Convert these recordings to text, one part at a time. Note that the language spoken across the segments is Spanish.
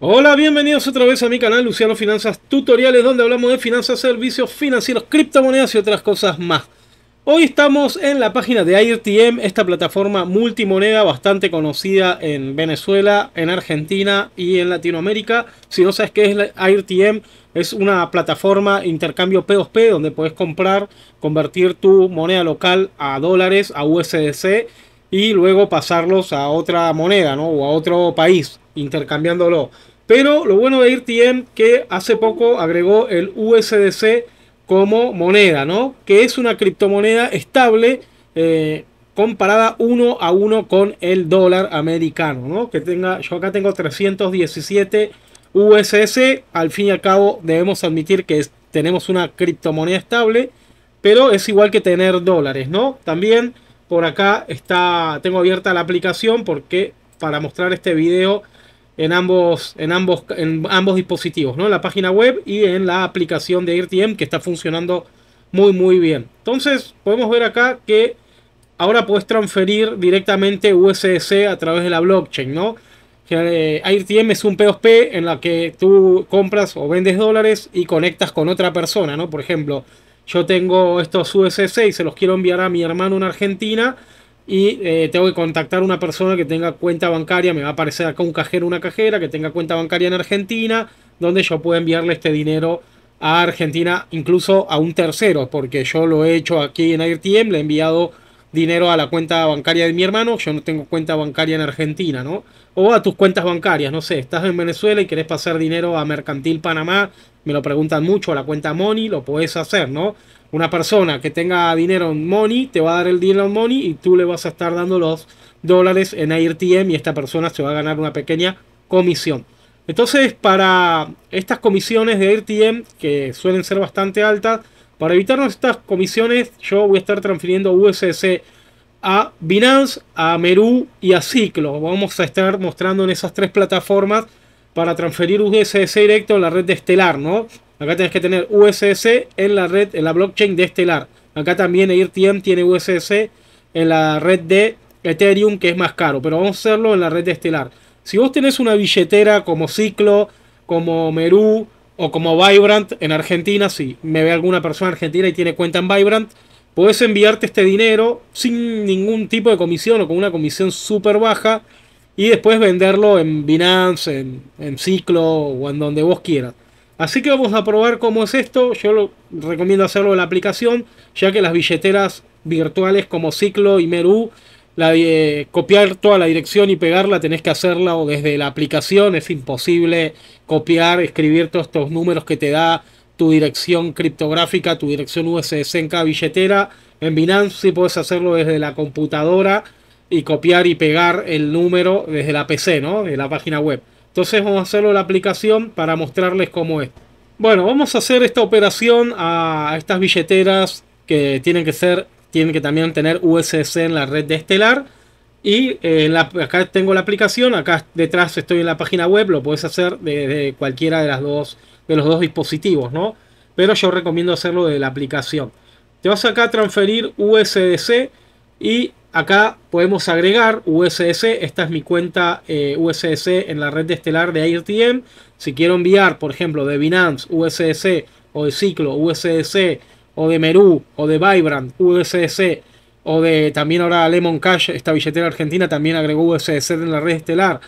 Hola, bienvenidos otra vez a mi canal Luciano Finanzas Tutoriales, donde hablamos de finanzas, servicios financieros, criptomonedas y otras cosas más. Hoy estamos en la página de IRTM, esta plataforma multimoneda bastante conocida en Venezuela, en Argentina y en Latinoamérica. Si no sabes qué es Airtm, es una plataforma intercambio P2P donde puedes comprar, convertir tu moneda local a dólares, a USDC y luego pasarlos a otra moneda ¿no? o a otro país intercambiándolo. Pero lo bueno de IRTM que hace poco agregó el USDC como moneda, ¿no? Que es una criptomoneda estable eh, comparada uno a uno con el dólar americano, ¿no? Que tenga, yo acá tengo 317 USS. Al fin y al cabo debemos admitir que tenemos una criptomoneda estable, pero es igual que tener dólares, ¿no? También por acá está, tengo abierta la aplicación porque para mostrar este video en ambos, en ambos, en ambos dispositivos, ¿no? En la página web y en la aplicación de AirTM que está funcionando muy muy bien. Entonces podemos ver acá que ahora puedes transferir directamente USDC a través de la blockchain, ¿no? Que, eh, AirTM es un P2P en la que tú compras o vendes dólares y conectas con otra persona, ¿no? Por ejemplo, yo tengo estos USS y se los quiero enviar a mi hermano en Argentina y eh, tengo que contactar a una persona que tenga cuenta bancaria, me va a aparecer acá un cajero, una cajera que tenga cuenta bancaria en Argentina, donde yo pueda enviarle este dinero a Argentina, incluso a un tercero, porque yo lo he hecho aquí en AirTM, le he enviado dinero a la cuenta bancaria de mi hermano, yo no tengo cuenta bancaria en Argentina, ¿no? O a tus cuentas bancarias, no sé, estás en Venezuela y querés pasar dinero a Mercantil Panamá, me lo preguntan mucho, a la cuenta Money, lo puedes hacer, ¿no? Una persona que tenga dinero en money te va a dar el dinero en money y tú le vas a estar dando los dólares en AirTM y esta persona se va a ganar una pequeña comisión. Entonces, para estas comisiones de AirTM, que suelen ser bastante altas, para evitar estas comisiones, yo voy a estar transfiriendo USDC a Binance, a Meru y a Ciclo. Vamos a estar mostrando en esas tres plataformas para transferir USDC directo a la red de Estelar, ¿no? Acá tenés que tener USS en la red, en la blockchain de Estelar. Acá también ERTM tiene USS en la red de Ethereum, que es más caro. Pero vamos a hacerlo en la red de Estelar. Si vos tenés una billetera como Ciclo, como Meru o como Vibrant en Argentina, si me ve alguna persona argentina y tiene cuenta en Vibrant, podés enviarte este dinero sin ningún tipo de comisión o con una comisión súper baja y después venderlo en Binance, en, en Ciclo o en donde vos quieras. Así que vamos a probar cómo es esto. Yo lo recomiendo hacerlo en la aplicación, ya que las billeteras virtuales como Ciclo y Meru, la copiar toda la dirección y pegarla tenés que hacerla o desde la aplicación. Es imposible copiar, escribir todos estos números que te da tu dirección criptográfica, tu dirección USS en cada billetera. En Binance sí puedes hacerlo desde la computadora y copiar y pegar el número desde la PC, ¿no? De la página web. Entonces vamos a hacerlo la aplicación para mostrarles cómo es. Bueno, vamos a hacer esta operación a estas billeteras que tienen que ser, tienen que también tener USDC en la red de Estelar. Y eh, en la, acá tengo la aplicación, acá detrás estoy en la página web, lo puedes hacer desde cualquiera de, las dos, de los dos dispositivos, ¿no? Pero yo recomiendo hacerlo de la aplicación. Te vas acá a transferir USDC y Acá podemos agregar USS, esta es mi cuenta eh, USS en la red estelar de AirTM. Si quiero enviar, por ejemplo, de Binance USS o de Ciclo USS o de Meru o de Vibrant USS o de también ahora Lemon Cash, esta billetera argentina también agregó USS en la red estelar.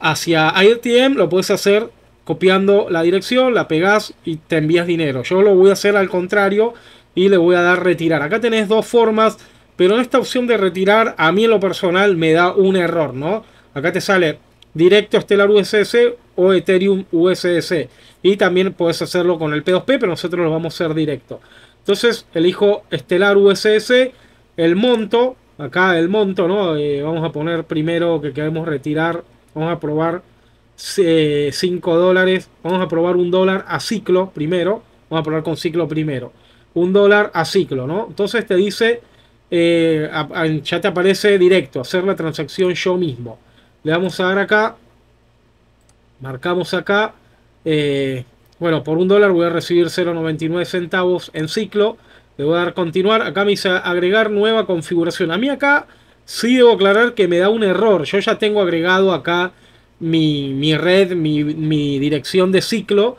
Hacia AirTM lo puedes hacer copiando la dirección, la pegas y te envías dinero. Yo lo voy a hacer al contrario y le voy a dar retirar. Acá tenés dos formas pero esta opción de retirar, a mí en lo personal, me da un error, ¿no? Acá te sale directo estelar USS o Ethereum USS. Y también puedes hacerlo con el P2P, pero nosotros lo vamos a hacer directo. Entonces elijo Estelar USS, el monto, acá el monto, ¿no? Eh, vamos a poner primero que queremos retirar, vamos a probar 5 eh, dólares, vamos a probar un dólar a ciclo primero, vamos a probar con ciclo primero, un dólar a ciclo, ¿no? Entonces te dice eh, ya te aparece directo, hacer la transacción yo mismo. Le vamos a dar acá, marcamos acá, eh, bueno, por un dólar voy a recibir 0,99 centavos en ciclo. Le voy a dar continuar. Acá me dice agregar nueva configuración. A mí acá sí debo aclarar que me da un error. Yo ya tengo agregado acá mi, red, mi, mi, dirección de ciclo.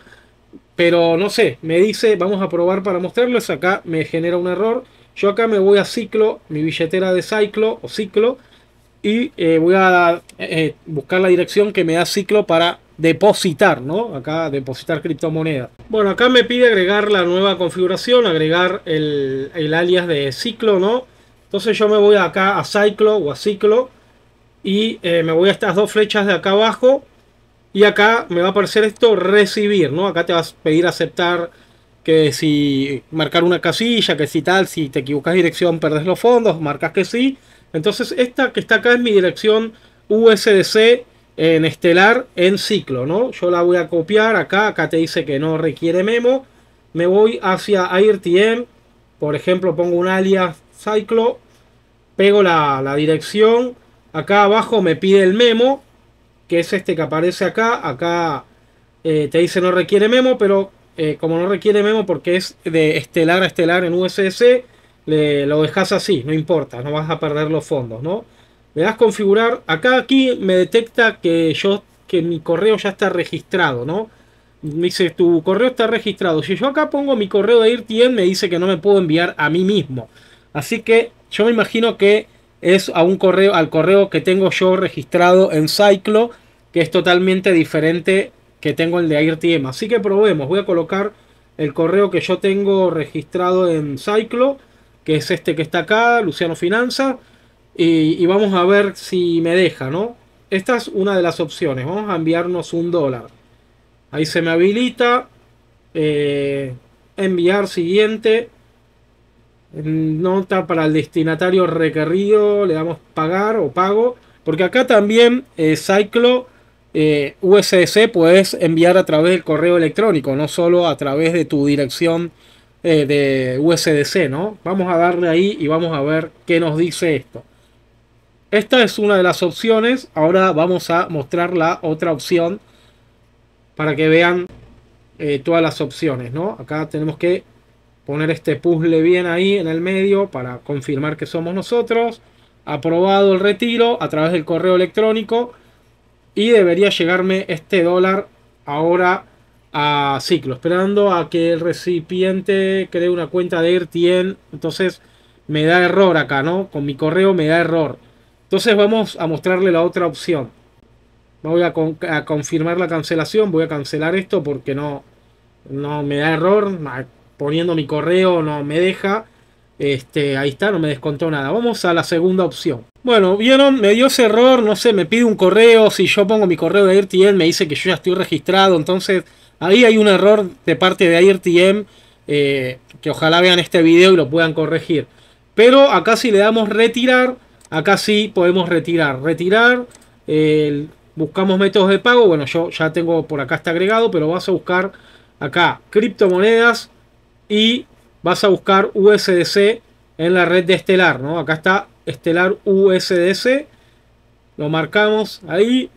Pero no sé, me dice, vamos a probar para mostrarles. Acá me genera un error. Yo acá me voy a ciclo, mi billetera de ciclo o ciclo, y eh, voy a eh, buscar la dirección que me da ciclo para depositar, ¿no? Acá depositar criptomonedas. Bueno, acá me pide agregar la nueva configuración, agregar el, alias de ciclo, ¿no? Entonces yo me voy acá a ciclo o a ciclo y eh, me voy a estas dos flechas de acá abajo y acá me va a aparecer esto recibir, ¿no? Acá te vas a pedir aceptar que si marcar una casilla, que si tal, si te equivocas dirección perdes los fondos, marcas que sí. Entonces esta que está acá es mi dirección USDC en estelar en ciclo, ¿no? Yo la voy a copiar acá, acá te dice que no requiere memo. Me voy hacia IRTM, por ejemplo pongo un alias ciclo, pego la, dirección, acá abajo me pide el memo, que es este que aparece acá, acá eh, te dice no requiere memo, pero eh, como no requiere memo porque es de estelar a estelar en USS, lo dejas así, no importa, no vas a perder los fondos, ¿no? Le das configurar, acá aquí me detecta que yo que mi correo ya está registrado, ¿no? Me dice, tu correo está registrado. Si yo acá pongo mi correo de IRTN, me dice que no me puedo enviar a mí mismo. Así que yo me imagino que es a un correo, al correo que tengo yo registrado en Cyclo, que es totalmente diferente que tengo el de AirTM. Así que probemos, voy a colocar el correo que yo tengo registrado en Cyclo, que es este que está acá, Luciano Finanza, y, vamos a ver si me deja, ¿no? Esta es una de las opciones, vamos a enviarnos un dólar. Ahí se me habilita, eh, enviar siguiente, nota para el destinatario requerido, le damos pagar o pago, porque acá también eh, Cyclo eh, USDC puedes enviar a través del correo electrónico, no solo a través de tu dirección eh, de USDC, ¿no? Vamos a darle ahí y vamos a ver qué nos dice esto. Esta es una de las opciones. Ahora vamos a mostrar la otra opción para que vean eh, todas las opciones, ¿no? Acá tenemos que poner este puzzle bien ahí en el medio para confirmar que somos nosotros. Aprobado el retiro a través del correo electrónico y debería llegarme este dólar ahora a ciclo, esperando a que el recipiente cree una cuenta de RTN Entonces me da error acá, ¿no? Con mi correo me da error. Entonces vamos a mostrarle la otra opción. Voy a, a confirmar la cancelación, voy a cancelar esto porque no, no me da error. Poniendo mi correo no me deja. Este, ahí está, no me descontó nada. Vamos a la segunda opción. Bueno, vieron, me dio ese error, no sé, me pide un correo. Si yo pongo mi correo de AirTM, me dice que yo ya estoy registrado. Entonces, ahí hay un error de parte de AirTM. Eh, que ojalá vean este video y lo puedan corregir. Pero acá si le damos retirar, acá sí podemos retirar. Retirar, buscamos métodos de pago. Bueno, yo ya tengo por acá está agregado, pero vas a buscar acá criptomonedas y vas a buscar USDC en la red de Estelar, ¿no? Acá está Estelar USDC, lo marcamos ahí.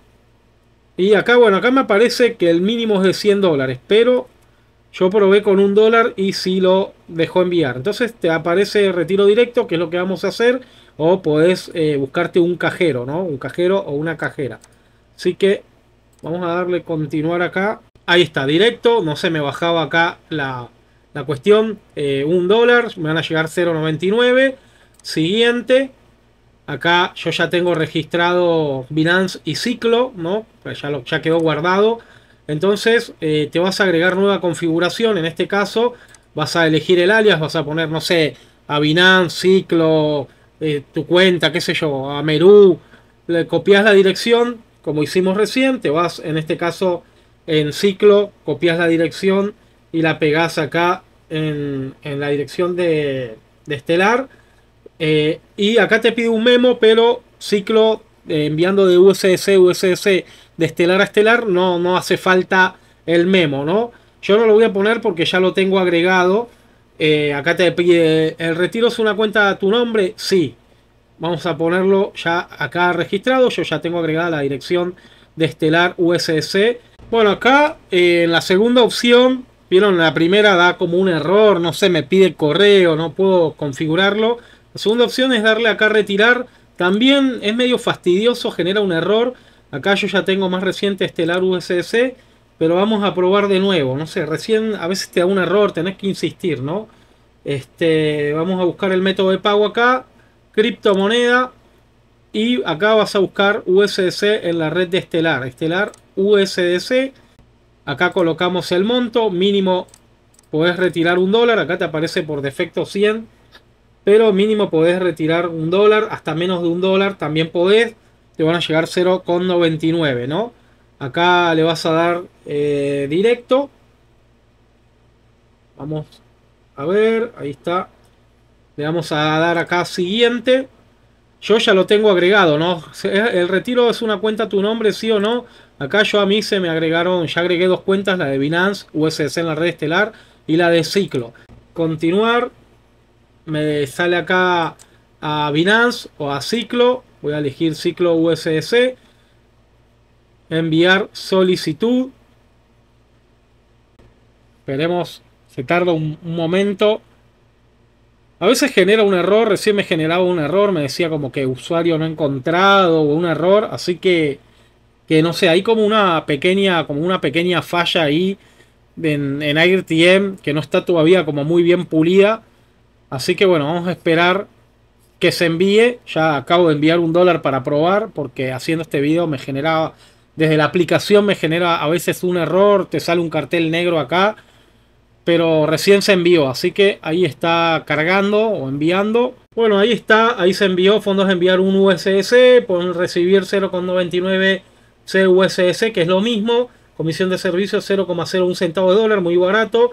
Y acá, bueno, acá me aparece que el mínimo es de 100 dólares, pero yo probé con un dólar y sí lo dejó enviar. Entonces te aparece retiro directo, que es lo que vamos a hacer. O puedes eh, buscarte un cajero, ¿no? Un cajero o una cajera. Así que vamos a darle continuar acá. Ahí está, directo. No se me bajaba acá la, la cuestión, eh, un dólar, me van a llegar 0.99. Siguiente, acá yo ya tengo registrado Binance y Ciclo, ¿no? Pues ya, lo, ya quedó guardado. Entonces eh, te vas a agregar nueva configuración, en este caso vas a elegir el alias, vas a poner, no sé, a Binance, Ciclo, eh, tu cuenta, qué sé yo, a Meru, le copias la dirección, como hicimos recién, te vas en este caso en Ciclo, copias la dirección y la pegás acá en, la dirección de, Estelar. Eh, y acá te pide un memo, pero ciclo eh, enviando de USS, USS de Estelar a Estelar, no, no hace falta el memo, ¿no? Yo no lo voy a poner porque ya lo tengo agregado. Eh, acá te pide, ¿el retiro es una cuenta a tu nombre? Sí. Vamos a ponerlo ya acá registrado. Yo ya tengo agregada la dirección de Estelar USS. Bueno, acá en la segunda opción Vieron, la primera da como un error, no sé, me pide el correo, no puedo configurarlo. La segunda opción es darle acá retirar. También es medio fastidioso, genera un error. Acá yo ya tengo más reciente Estelar USS, pero vamos a probar de nuevo. No sé, recién a veces te da un error, tenés que insistir, ¿no? Este, vamos a buscar el método de pago acá, criptomoneda, y acá vas a buscar USDC en la red de Estelar. Estelar USDC Acá colocamos el monto, mínimo podés retirar un dólar, acá te aparece por defecto 100, pero mínimo podés retirar un dólar, hasta menos de un dólar también podés, te van a llegar 0,99, ¿no? Acá le vas a dar eh, directo. Vamos a ver, ahí está. Le vamos a dar acá siguiente. Yo ya lo tengo agregado, ¿no? Eh, el retiro es una cuenta a tu nombre, sí o no. Acá yo a mí se me agregaron, ya agregué dos cuentas, la de Binance, USDC en la red estelar y la de Ciclo. Continuar, me sale acá a Binance o a Ciclo, voy a elegir Ciclo USDC. Enviar solicitud. Esperemos, se tarda un momento. A veces genera un error, recién me generaba un error, me decía como que usuario no encontrado o un error, así que, que no sé, hay como una pequeña, como una pequeña falla ahí en, en AirTM que no está todavía como muy bien pulida. Así que bueno, vamos a esperar que se envíe. Ya acabo de enviar un dólar para probar porque haciendo este video me generaba, desde la aplicación me genera a veces un error, te sale un cartel negro acá pero recién se envió, así que ahí está cargando o enviando. Bueno, ahí está, ahí se envió, fondos de enviar un USS, pueden recibir 0,99 CUSS, que es lo mismo, comisión de servicio 0,01 centavo de dólar, muy barato.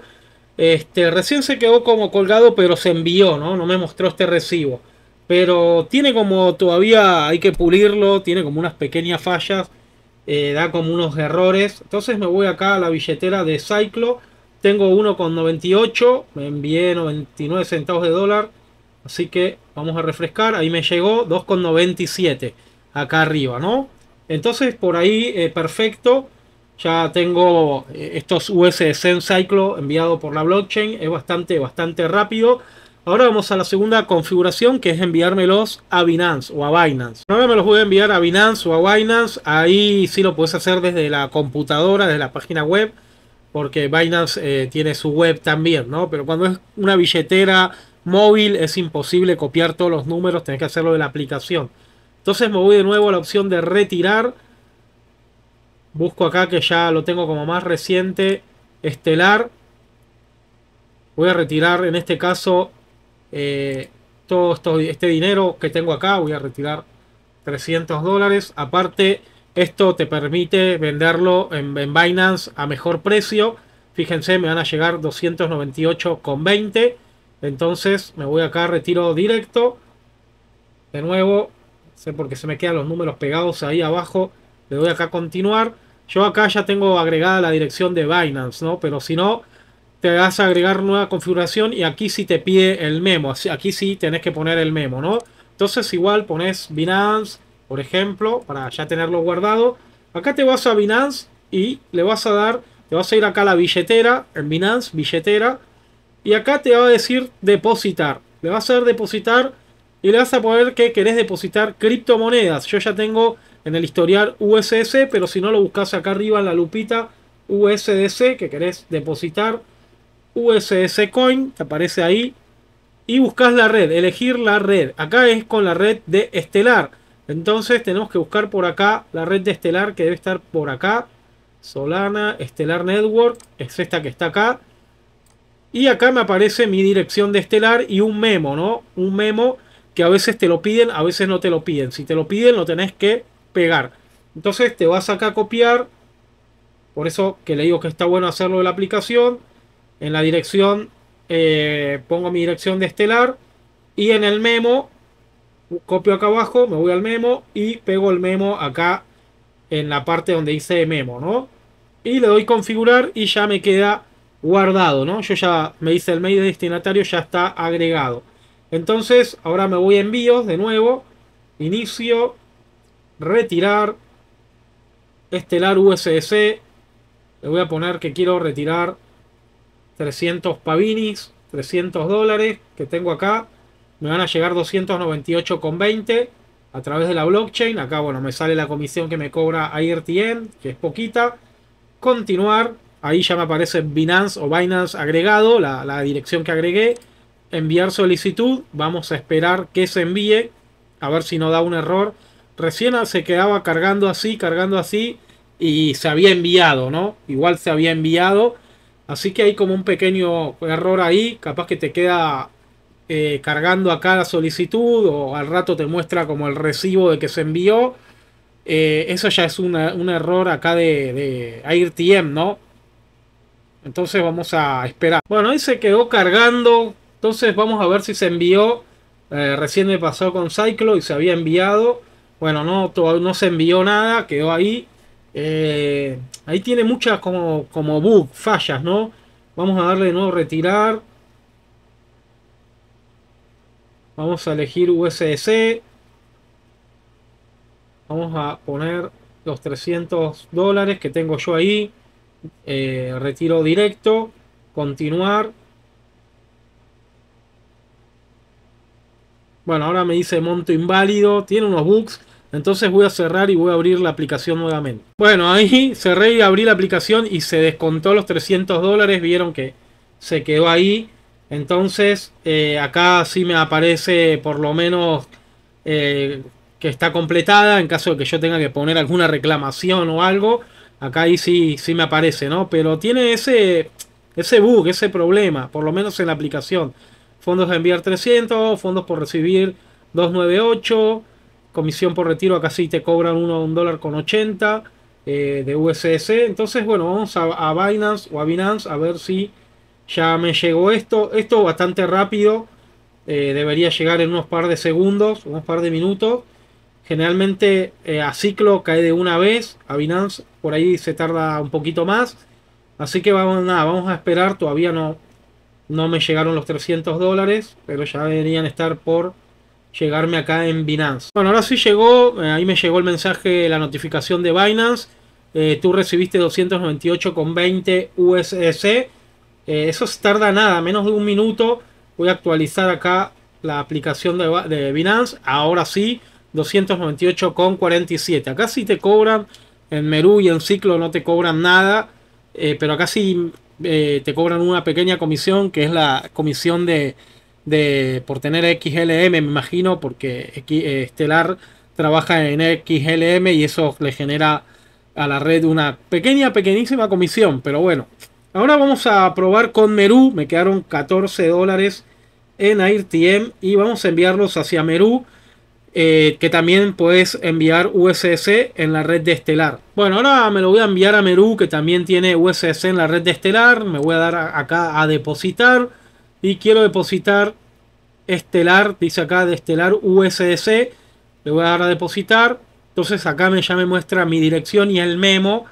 Este, recién se quedó como colgado, pero se envió, ¿no? No me mostró este recibo. Pero tiene como todavía hay que pulirlo, tiene como unas pequeñas fallas, eh, da como unos errores. Entonces me voy acá a la billetera de Cyclo tengo 1,98. me envié 99 centavos de dólar. Así que vamos a refrescar. Ahí me llegó 2,97 acá arriba, ¿no? Entonces por ahí eh, perfecto. Ya tengo eh, estos Zen Cycle enviado por la blockchain. Es bastante, bastante rápido. Ahora vamos a la segunda configuración que es enviármelos a Binance o a Binance. No me los voy a enviar a Binance o a Binance. Ahí sí lo puedes hacer desde la computadora, desde la página web porque Binance eh, tiene su web también, ¿no? Pero cuando es una billetera móvil es imposible copiar todos los números, tenés que hacerlo de la aplicación. Entonces me voy de nuevo a la opción de retirar. Busco acá que ya lo tengo como más reciente, estelar. Voy a retirar en este caso eh, todo este dinero que tengo acá, voy a retirar 300 dólares. Aparte esto te permite venderlo en, Binance a mejor precio. Fíjense, me van a llegar 298,20. Entonces me voy acá, retiro directo. De nuevo, sé porque se me quedan los números pegados ahí abajo. Le doy acá a continuar. Yo acá ya tengo agregada la dirección de Binance, ¿no? Pero si no, te vas a agregar nueva configuración y aquí sí te pide el memo. Aquí sí tenés que poner el memo, ¿no? Entonces igual pones Binance por ejemplo, para ya tenerlo guardado, acá te vas a Binance y le vas a dar, te vas a ir acá a la billetera, en Binance, billetera, y acá te va a decir depositar. Le vas a dar depositar y le vas a poner que querés depositar criptomonedas. Yo ya tengo en el historial USS, pero si no lo buscas acá arriba en la lupita USDC que querés depositar, USS Coin, te aparece ahí, y buscas la red, elegir la red. Acá es con la red de Estelar. Entonces tenemos que buscar por acá la red de Estelar que debe estar por acá. Solana, Estelar Network, es esta que está acá. Y acá me aparece mi dirección de Estelar y un memo, ¿no? Un memo que a veces te lo piden, a veces no te lo piden. Si te lo piden, lo tenés que pegar. Entonces te vas acá a copiar. Por eso que le digo que está bueno hacerlo de la aplicación. En la dirección, eh, pongo mi dirección de Estelar. Y en el memo copio acá abajo, me voy al memo y pego el memo acá en la parte donde dice memo, ¿no? Y le doy configurar y ya me queda guardado, ¿no? Yo ya me dice el mail de destinatario, ya está agregado. Entonces, ahora me voy a envíos de nuevo. Inicio, retirar, estelar USDC. Le voy a poner que quiero retirar 300 pavinis, 300 dólares que tengo acá me van a llegar 298,20 a través de la blockchain. Acá, bueno, me sale la comisión que me cobra IRTM, que es poquita. Continuar. Ahí ya me aparece Binance o Binance agregado, la, la dirección que agregué. Enviar solicitud. Vamos a esperar que se envíe. A ver si no da un error. Recién se quedaba cargando así, cargando así. Y se había enviado, ¿no? Igual se había enviado. Así que hay como un pequeño error ahí. Capaz que te queda eh, cargando acá la solicitud o al rato te muestra como el recibo de que se envió. Eh, eso ya es un error acá de, de IRTM, ¿no? Entonces vamos a esperar. Bueno, ahí se quedó cargando. Entonces vamos a ver si se envió. Eh, recién me pasó con Cyclo y se había enviado. Bueno, no, no se envió nada, quedó ahí. ahí tiene muchas como, como bug, fallas, ¿no? Vamos a darle de nuevo retirar. Vamos a elegir USDC. Vamos a poner los 300 dólares que tengo yo ahí. Eh, retiro directo. Continuar. Bueno, ahora me dice monto inválido. Tiene unos bugs. Entonces voy a cerrar y voy a abrir la aplicación nuevamente. Bueno, ahí cerré y abrí la aplicación y se descontó los 300 dólares. Vieron que se quedó ahí. Entonces, eh, acá sí me aparece por lo menos eh, que está completada. En caso de que yo tenga que poner alguna reclamación o algo, acá ahí sí, sí me aparece, ¿no? Pero tiene ese, ese bug, ese problema, por lo menos en la aplicación. Fondos a enviar 300, fondos por recibir 298, comisión por retiro, acá sí te cobran 1 un dólar con 80 eh, de USS. Entonces, bueno, vamos a, a Binance o a Binance a ver si ya me llegó esto, esto bastante rápido, eh, debería llegar en unos par de segundos, unos par de minutos. Generalmente eh, a ciclo cae de una vez, a Binance por ahí se tarda un poquito más. Así que vamos, nada, vamos a esperar, todavía no, no me llegaron los 300 dólares, pero ya deberían estar por llegarme acá en Binance. Bueno, ahora sí llegó, eh, ahí me llegó el mensaje, la notificación de Binance. tú recibiste 298,20 USDC. Eh, eso tarda nada, menos de un minuto. Voy a actualizar acá la aplicación de, Binance. Ahora sí, 298,47. Acá sí te cobran, en Meru y en Ciclo no te cobran nada, eh, pero acá sí eh, te cobran una pequeña comisión, que es la comisión de, por tener XLM, me imagino, porque Estelar trabaja en XLM y eso le genera a la red una pequeña, pequeñísima comisión, pero bueno. Ahora vamos a probar con Meru. Me quedaron 14 dólares en AirTM y vamos a enviarlos hacia Meru. Eh, que también puedes enviar USS en la red de Estelar. Bueno, ahora me lo voy a enviar a Meru. que también tiene USS en la red de Estelar. Me voy a dar acá a depositar. Y quiero depositar Estelar, dice acá de Estelar USS. Le voy a dar a depositar. Entonces acá ya me muestra mi dirección y el memo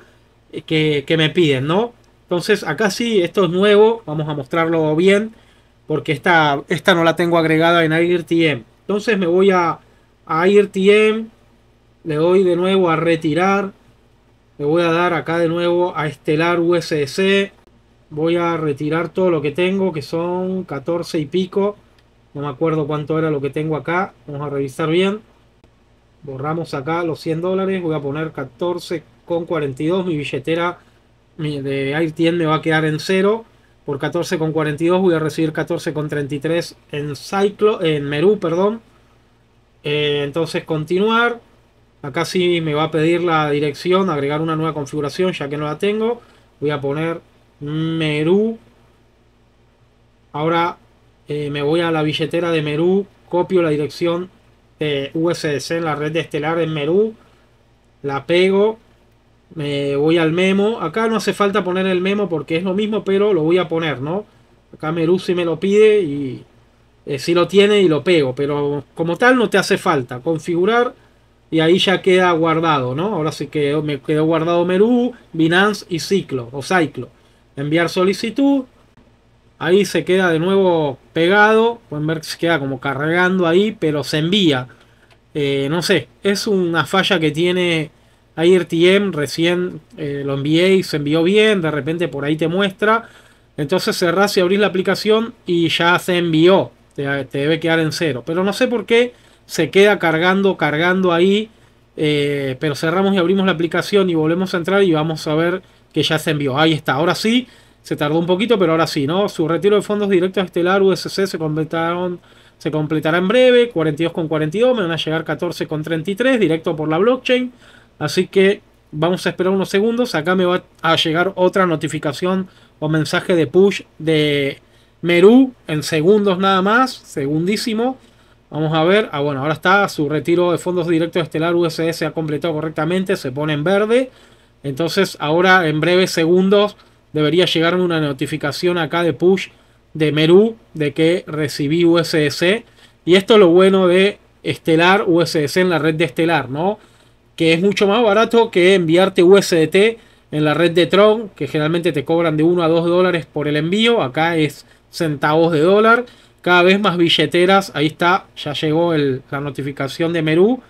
que me piden, ¿no? Entonces acá sí, esto es nuevo, vamos a mostrarlo bien, porque esta, esta no la tengo agregada en AirTM. Entonces me voy a, a AirTM, le doy de nuevo a retirar, le voy a dar acá de nuevo a estelar USDC, voy a retirar todo lo que tengo, que son 14 y pico. No me acuerdo cuánto era lo que tengo acá. Vamos a revisar bien. Borramos acá los 100 dólares. Voy a poner 14,42. Mi billetera de AirTien me va a quedar en 0. Por 14,42 voy a recibir 14,33 en ciclo en Merú, perdón. Eh, entonces continuar. Acá sí me va a pedir la dirección, agregar una nueva configuración ya que no la tengo. Voy a poner Merú. Ahora eh, me voy a la billetera de Merú, copio la dirección de USDC en la red de Estelar en Merú, la pego me voy al memo. Acá no hace falta poner el memo porque es lo mismo, pero lo voy a poner, ¿no? Acá Meru si me lo pide y eh, si lo tiene y lo pego. Pero como tal no te hace falta. Configurar y ahí ya queda guardado, ¿no? Ahora sí que me quedó guardado Meru, Binance y Ciclo o Cyclo. Enviar solicitud. Ahí se queda de nuevo pegado. Pueden ver que se queda como cargando ahí, pero se envía. Eh, no sé, es una falla que tiene Ahí recién eh, lo envié y se envió bien, de repente por ahí te muestra. Entonces cerrás y abrís la aplicación y ya se envió. Te, debe quedar en cero. Pero no sé por qué se queda cargando, cargando ahí. Eh, pero cerramos y abrimos la aplicación y volvemos a entrar y vamos a ver que ya se envió. Ahí está, ahora sí, se tardó un poquito, pero ahora sí, ¿no? Su retiro de fondos directos a Estelar USC se completaron, se completará en breve, 42,42, me van a llegar 14,33, directo por la blockchain. Así que vamos a esperar unos segundos. Acá me va a llegar otra notificación o mensaje de push de Meru en segundos nada más. Segundísimo. Vamos a ver. Ah, bueno, ahora está. Su retiro de fondos directos estelar USS se ha completado correctamente. Se pone en verde. Entonces ahora en breves segundos debería llegarme una notificación acá de push de Meru de que recibí USS. Y esto es lo bueno de Estelar USS en la red de Estelar, ¿no? que es mucho más barato que enviarte USDT en la red de Tron, que generalmente te cobran de 1 a 2 dólares por el envío. Acá es centavos de dólar. Cada vez más billeteras. Ahí está, ya llegó la notificación de Merú.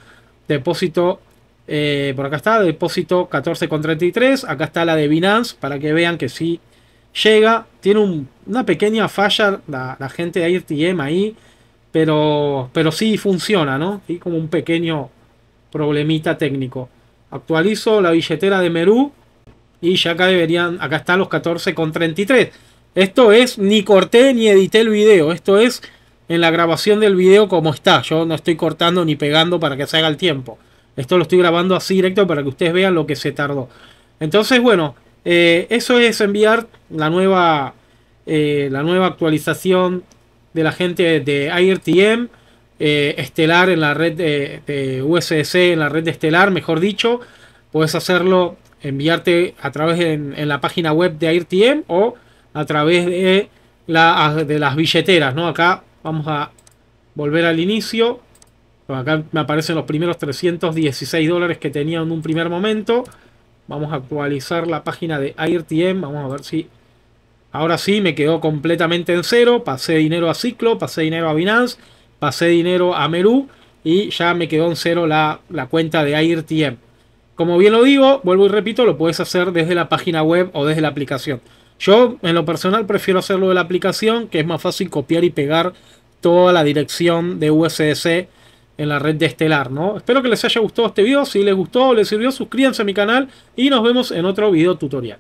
Depósito, eh, por acá está, depósito 14,33. Acá está la de Binance para que vean que sí llega. Tiene una pequeña falla la, gente de AirTM ahí. Pero, pero sí funciona, ¿no? Y como un pequeño problemita técnico. Actualizo la billetera de Merú y ya acá deberían, acá están los 14,33. Esto es, ni corté ni edité el video, esto es en la grabación del video como está. Yo no estoy cortando ni pegando para que se haga el tiempo. Esto lo estoy grabando así directo para que ustedes vean lo que se tardó. Entonces, bueno, eh, eso es enviar la nueva, eh, la nueva actualización de la gente de IRTM eh, estelar, en la red de, de USDC, en la red de Estelar, mejor dicho, puedes hacerlo, enviarte a través de, en, la página web de AirTM o a través de, la, de las billeteras, ¿no? Acá vamos a volver al inicio. Acá me aparecen los primeros 316 dólares que tenía en un primer momento. Vamos a actualizar la página de AirTM. Vamos a ver si... Ahora sí, me quedó completamente en cero. Pasé dinero a Ciclo, pasé dinero a Binance pasé dinero a Meru y ya me quedó en cero la, la cuenta de AirTM. Como bien lo digo, vuelvo y repito, lo puedes hacer desde la página web o desde la aplicación. Yo en lo personal prefiero hacerlo de la aplicación, que es más fácil copiar y pegar toda la dirección de USDC en la red de Estelar, ¿no? Espero que les haya gustado este video, si les gustó o les sirvió, suscríbanse a mi canal y nos vemos en otro video tutorial.